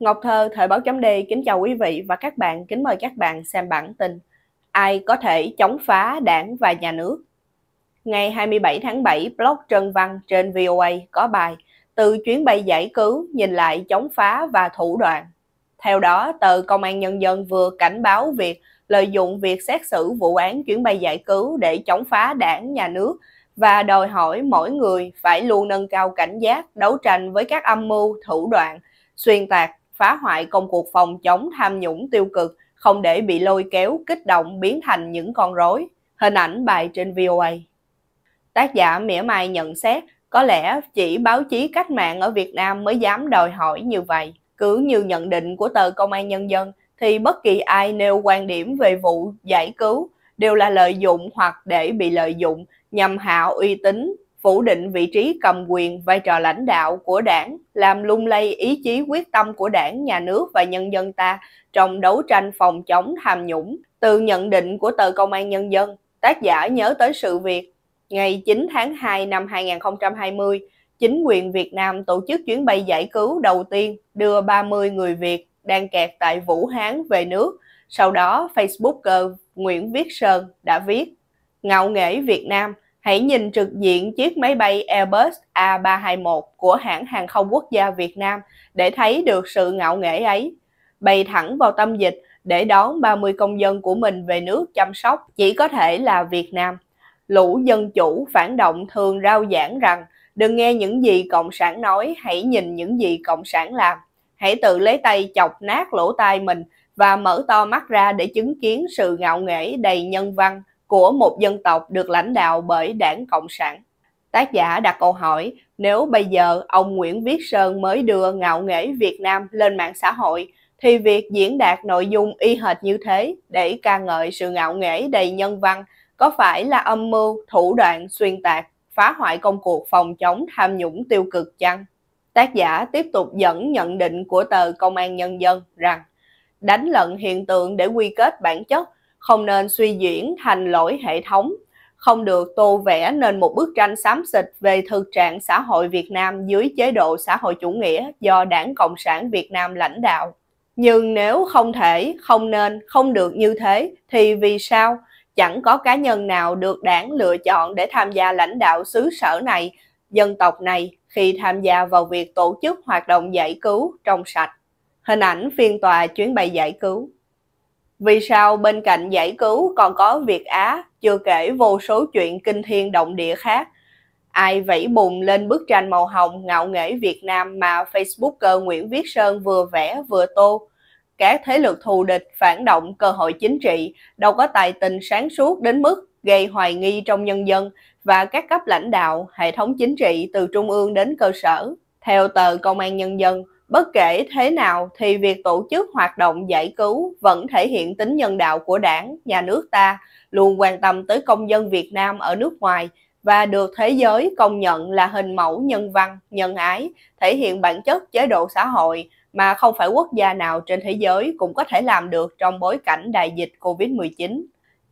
Ngọc Thơ, Thời báo chấm D, kính chào quý vị và các bạn, kính mời các bạn xem bản tin Ai có thể chống phá đảng và nhà nước? Ngày 27 tháng 7, blog Trần Văn trên VOA có bài Từ chuyến bay giải cứu, nhìn lại chống phá và thủ đoạn. Theo đó, tờ Công an Nhân dân vừa cảnh báo việc lợi dụng việc xét xử vụ án chuyến bay giải cứu để chống phá đảng, nhà nước và đòi hỏi mỗi người phải luôn nâng cao cảnh giác đấu tranh với các âm mưu, thủ đoạn, xuyên tạc, phá hoại công cuộc phòng chống tham nhũng tiêu cực, không để bị lôi kéo, kích động biến thành những con rối. Hình ảnh bài trên VOA. Tác giả mỉa mai nhận xét, có lẽ chỉ báo chí cách mạng ở Việt Nam mới dám đòi hỏi như vậy. Cứ như nhận định của tờ Công an Nhân dân, thì bất kỳ ai nêu quan điểm về vụ giải cứu đều là lợi dụng hoặc để bị lợi dụng nhằm hạ uy tín phủ định vị trí cầm quyền, vai trò lãnh đạo của đảng, làm lung lay ý chí quyết tâm của đảng, nhà nước và nhân dân ta trong đấu tranh phòng chống tham nhũng. Từ nhận định của tờ Công an Nhân dân, tác giả nhớ tới sự việc ngày 9 tháng 2 năm 2020, chính quyền Việt Nam tổ chức chuyến bay giải cứu đầu tiên đưa 30 người Việt đang kẹt tại Vũ Hán về nước. Sau đó, Facebooker Nguyễn Viết Sơn đã viết Ngạo nghễ Việt Nam – Hãy nhìn trực diện chiếc máy bay Airbus A321 của hãng hàng không quốc gia Việt Nam để thấy được sự ngạo nghễ ấy. Bay thẳng vào tâm dịch để đón 30 công dân của mình về nước chăm sóc chỉ có thể là Việt Nam. Lũ dân chủ phản động thường rao giảng rằng đừng nghe những gì Cộng sản nói, hãy nhìn những gì Cộng sản làm. Hãy tự lấy tay chọc nát lỗ tai mình và mở to mắt ra để chứng kiến sự ngạo nghễ đầy nhân văn của một dân tộc được lãnh đạo bởi đảng Cộng sản. Tác giả đặt câu hỏi, nếu bây giờ ông Nguyễn Viết Sơn mới đưa ngạo nghễ Việt Nam lên mạng xã hội, thì việc diễn đạt nội dung y hệt như thế để ca ngợi sự ngạo nghễ đầy nhân văn có phải là âm mưu, thủ đoạn, xuyên tạc, phá hoại công cuộc phòng chống tham nhũng tiêu cực chăng? Tác giả tiếp tục dẫn nhận định của tờ Công an Nhân dân rằng đánh lận hiện tượng để quy kết bản chất không nên suy diễn thành lỗi hệ thống, không được tô vẽ nên một bức tranh xám xịt về thực trạng xã hội Việt Nam dưới chế độ xã hội chủ nghĩa do Đảng Cộng sản Việt Nam lãnh đạo. Nhưng nếu không thể, không nên, không được như thế thì vì sao chẳng có cá nhân nào được đảng lựa chọn để tham gia lãnh đạo xứ sở này, dân tộc này khi tham gia vào việc tổ chức hoạt động giải cứu trong sạch. Hình ảnh phiên tòa chuyến bay giải cứu vì sao bên cạnh giải cứu còn có Việt Á, chưa kể vô số chuyện kinh thiên động địa khác? Ai vẫy bùng lên bức tranh màu hồng ngạo nghễ Việt Nam mà Facebooker Nguyễn Viết Sơn vừa vẽ vừa tô? Các thế lực thù địch phản động cơ hội chính trị đâu có tài tình sáng suốt đến mức gây hoài nghi trong nhân dân và các cấp lãnh đạo, hệ thống chính trị từ trung ương đến cơ sở. Theo tờ Công an Nhân dân, Bất kể thế nào thì việc tổ chức hoạt động giải cứu vẫn thể hiện tính nhân đạo của đảng, nhà nước ta, luôn quan tâm tới công dân Việt Nam ở nước ngoài và được thế giới công nhận là hình mẫu nhân văn, nhân ái, thể hiện bản chất chế độ xã hội mà không phải quốc gia nào trên thế giới cũng có thể làm được trong bối cảnh đại dịch COVID-19.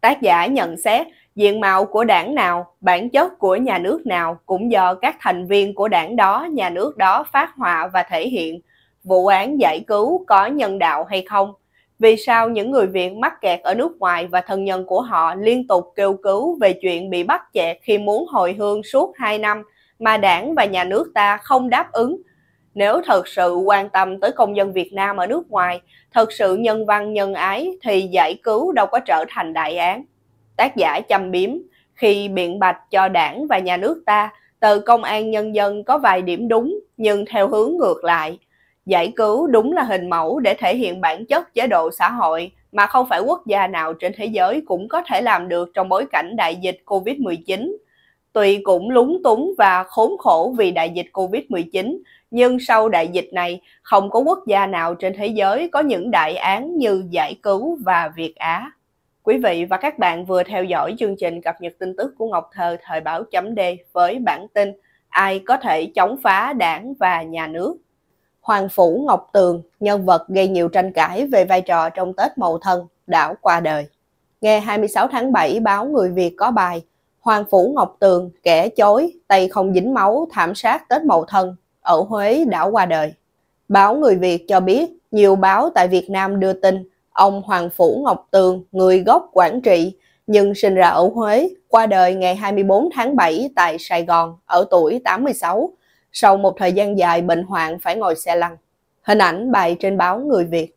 Tác giả nhận xét diện mạo của đảng nào, bản chất của nhà nước nào cũng do các thành viên của đảng đó, nhà nước đó phát họa và thể hiện vụ án giải cứu có nhân đạo hay không? Vì sao những người Việt mắc kẹt ở nước ngoài và thân nhân của họ liên tục kêu cứu về chuyện bị bắt chẹt khi muốn hồi hương suốt 2 năm mà đảng và nhà nước ta không đáp ứng? Nếu thật sự quan tâm tới công dân Việt Nam ở nước ngoài, thật sự nhân văn nhân ái thì giải cứu đâu có trở thành đại án. Tác giả châm biếm khi biện bạch cho đảng và nhà nước ta, từ công an nhân dân có vài điểm đúng nhưng theo hướng ngược lại Giải cứu đúng là hình mẫu để thể hiện bản chất chế độ xã hội mà không phải quốc gia nào trên thế giới cũng có thể làm được trong bối cảnh đại dịch COVID-19. Tuy cũng lúng túng và khốn khổ vì đại dịch COVID-19, nhưng sau đại dịch này, không có quốc gia nào trên thế giới có những đại án như giải cứu và Việt Á. Quý vị và các bạn vừa theo dõi chương trình cập nhật tin tức của Ngọc Thơ thời báo chấm D với bản tin Ai có thể chống phá đảng và nhà nước. Hoàng Phủ Ngọc Tường, nhân vật gây nhiều tranh cãi về vai trò trong Tết Mậu Thân, đã qua đời. Ngày 26 tháng 7 báo Người Việt có bài Hoàng Phủ Ngọc Tường kẻ chối, tay không dính máu thảm sát Tết Mậu Thân, ở Huế đã qua đời. Báo Người Việt cho biết nhiều báo tại Việt Nam đưa tin ông Hoàng Phủ Ngọc Tường, người gốc Quảng Trị, nhưng sinh ra ở Huế, qua đời ngày 24 tháng 7 tại Sài Gòn ở tuổi 86, sau một thời gian dài bệnh hoạn phải ngồi xe lăn. Hình ảnh bài trên báo Người Việt.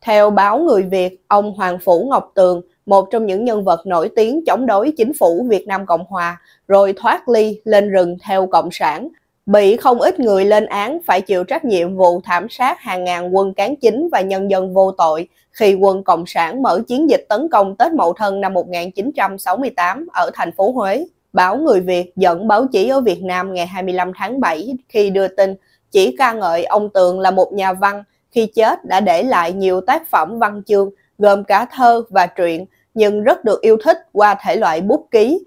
Theo báo Người Việt, ông Hoàng Phủ Ngọc Tường, một trong những nhân vật nổi tiếng chống đối chính phủ Việt Nam Cộng Hòa, rồi thoát ly lên rừng theo Cộng sản, bị không ít người lên án phải chịu trách nhiệm vụ thảm sát hàng ngàn quân cán chính và nhân dân vô tội khi quân Cộng sản mở chiến dịch tấn công Tết Mậu Thân năm 1968 ở thành phố Huế. Báo Người Việt dẫn báo chí ở Việt Nam ngày 25 tháng 7 khi đưa tin chỉ ca ngợi ông Tường là một nhà văn khi chết đã để lại nhiều tác phẩm văn chương gồm cả thơ và truyện nhưng rất được yêu thích qua thể loại bút ký.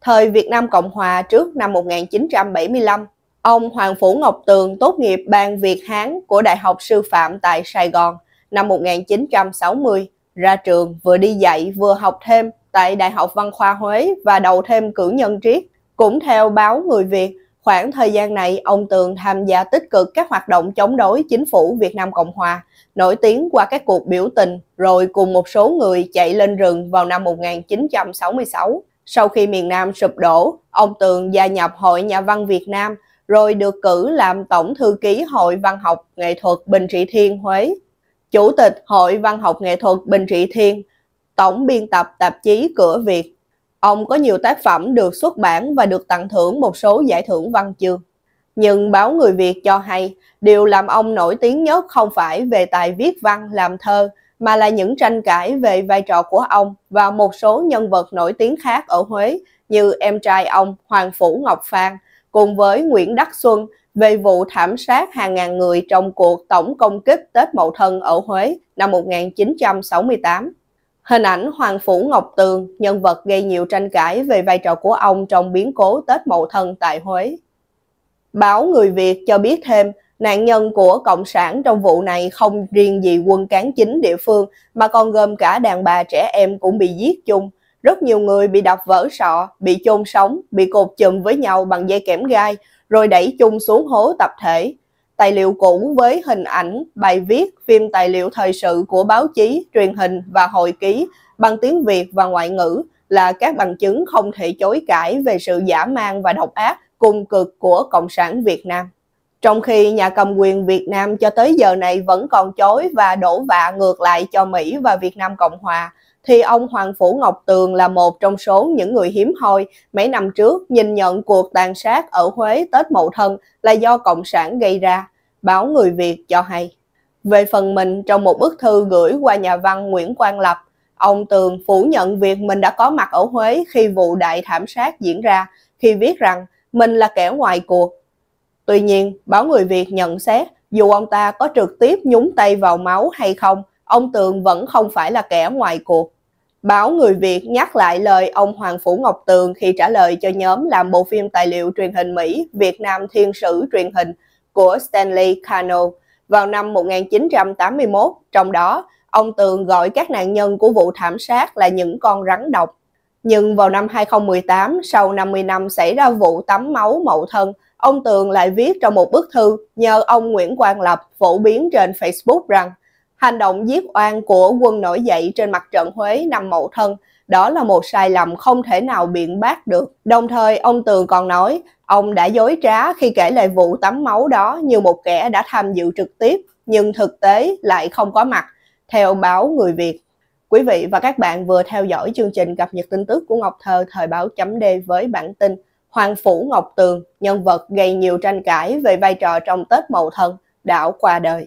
Thời Việt Nam Cộng Hòa trước năm 1975, ông Hoàng Phủ Ngọc Tường tốt nghiệp ban Việt Hán của Đại học Sư phạm tại Sài Gòn năm 1960, ra trường vừa đi dạy vừa học thêm tại Đại học Văn khoa Huế và đầu thêm cử nhân triết. Cũng theo báo Người Việt, khoảng thời gian này ông Tường tham gia tích cực các hoạt động chống đối chính phủ Việt Nam Cộng Hòa, nổi tiếng qua các cuộc biểu tình rồi cùng một số người chạy lên rừng vào năm 1966. Sau khi miền Nam sụp đổ, ông Tường gia nhập Hội Nhà văn Việt Nam rồi được cử làm Tổng Thư ký Hội Văn học Nghệ thuật Bình Trị Thiên Huế. Chủ tịch Hội Văn học Nghệ thuật Bình Trị Thiên tổng biên tập tạp chí Cửa Việt. Ông có nhiều tác phẩm được xuất bản và được tặng thưởng một số giải thưởng văn chương. Nhưng báo Người Việt cho hay, điều làm ông nổi tiếng nhất không phải về tài viết văn, làm thơ, mà là những tranh cãi về vai trò của ông và một số nhân vật nổi tiếng khác ở Huế như em trai ông Hoàng Phủ Ngọc Phan cùng với Nguyễn Đắc Xuân về vụ thảm sát hàng ngàn người trong cuộc tổng công kích Tết Mậu Thân ở Huế năm 1968. Hình ảnh Hoàng Phủ Ngọc Tường, nhân vật gây nhiều tranh cãi về vai trò của ông trong biến cố Tết Mậu Thân tại Huế. Báo Người Việt cho biết thêm, nạn nhân của Cộng sản trong vụ này không riêng gì quân cán chính địa phương mà còn gồm cả đàn bà trẻ em cũng bị giết chung. Rất nhiều người bị đập vỡ sọ, bị chôn sống, bị cột chùm với nhau bằng dây kẽm gai, rồi đẩy chung xuống hố tập thể tài liệu cũ với hình ảnh, bài viết, phim tài liệu thời sự của báo chí, truyền hình và hội ký bằng tiếng Việt và ngoại ngữ là các bằng chứng không thể chối cãi về sự giả mang và độc ác cùng cực của Cộng sản Việt Nam. Trong khi nhà cầm quyền Việt Nam cho tới giờ này vẫn còn chối và đổ vạ ngược lại cho Mỹ và Việt Nam Cộng Hòa, thì ông Hoàng Phủ Ngọc Tường là một trong số những người hiếm hoi mấy năm trước nhìn nhận cuộc tàn sát ở Huế Tết Mậu Thân là do Cộng sản gây ra, báo Người Việt cho hay. Về phần mình, trong một bức thư gửi qua nhà văn Nguyễn Quang Lập, ông Tường phủ nhận việc mình đã có mặt ở Huế khi vụ đại thảm sát diễn ra, khi viết rằng mình là kẻ ngoài cuộc. Tuy nhiên, báo Người Việt nhận xét dù ông ta có trực tiếp nhúng tay vào máu hay không, ông Tường vẫn không phải là kẻ ngoài cuộc. Báo Người Việt nhắc lại lời ông Hoàng Phủ Ngọc Tường khi trả lời cho nhóm làm bộ phim tài liệu truyền hình Mỹ Việt Nam Thiên Sử Truyền hình của Stanley Cano vào năm 1981. Trong đó, ông Tường gọi các nạn nhân của vụ thảm sát là những con rắn độc. Nhưng vào năm 2018, sau 50 năm xảy ra vụ tắm máu mậu thân, ông Tường lại viết trong một bức thư nhờ ông Nguyễn Quang Lập phổ biến trên Facebook rằng Hành động giết oan của quân nổi dậy trên mặt trận Huế năm Mậu Thân đó là một sai lầm không thể nào biện bác được. Đồng thời, ông Tường còn nói, ông đã dối trá khi kể lại vụ tắm máu đó như một kẻ đã tham dự trực tiếp, nhưng thực tế lại không có mặt, theo báo Người Việt. Quý vị và các bạn vừa theo dõi chương trình cập nhật tin tức của Ngọc Thơ thời báo chấm D với bản tin Hoàng Phủ Ngọc Tường, nhân vật gây nhiều tranh cãi về vai trò trong Tết Mậu Thân, đảo qua đời.